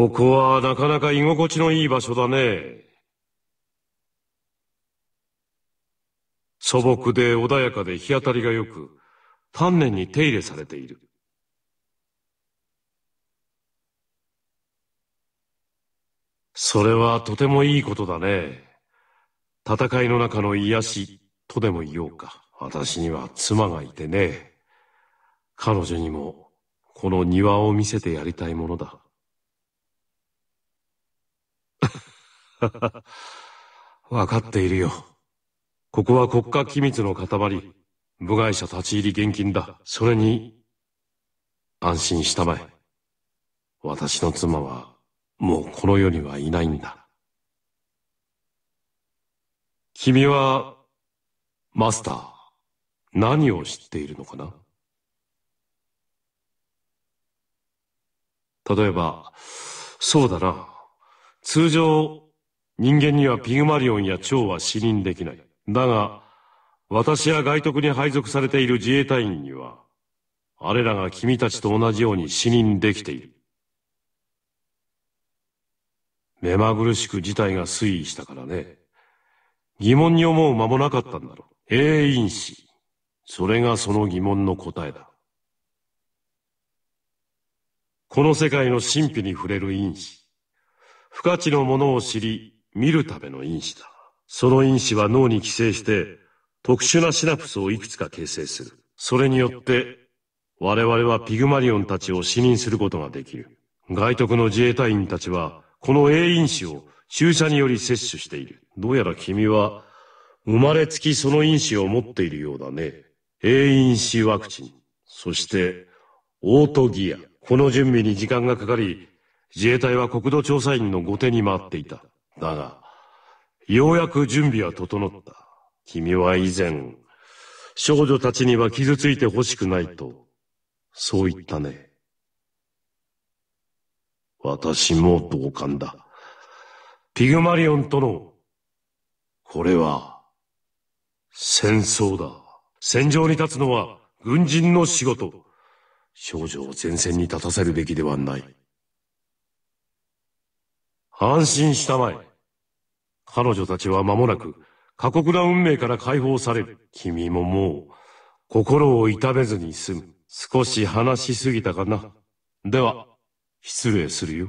ここはなかなか居心地のいい場所だね。素朴で穏やかで日当たりが良く、丹念に手入れされている。それはとてもいいことだね。戦いの中の癒しとでも言おうか。私には妻がいてね。彼女にもこの庭を見せてやりたいものだ。わかっているよ。ここは国家機密の塊。部外者立ち入り厳禁だ。それに、安心したまえ。私の妻は、もうこの世にはいないんだ。君は、マスター、何を知っているのかな例えば、そうだな。通常、人間にはピグマリオンや蝶は死認できない。だが、私や外徳に配属されている自衛隊員には、あれらが君たちと同じように死認できている。目まぐるしく事態が推移したからね。疑問に思う間もなかったんだろう。永遠死。それがその疑問の答えだ。この世界の神秘に触れる因子。不可知のものを知り、見るための因子だ。その因子は脳に寄生して、特殊なシナプスをいくつか形成する。それによって、我々はピグマリオンたちを死認することができる。外徳の自衛隊員たちは、この A 因子を注射により摂取している。どうやら君は、生まれつきその因子を持っているようだね。A 因子ワクチン。そして、オートギア。この準備に時間がかかり、自衛隊は国土調査員の後手に回っていた。だが、ようやく準備は整った。君は以前、少女たちには傷ついてほしくないと、そう言ったね。私も同感だ。ピグマリオンとの、これは、戦争だ。戦場に立つのは軍人の仕事。少女を前線に立たせるべきではない。安心したまえ。彼女たちは間もなく過酷な運命から解放される。君ももう心を痛めずに済む。少し話しすぎたかな。では、失礼するよ。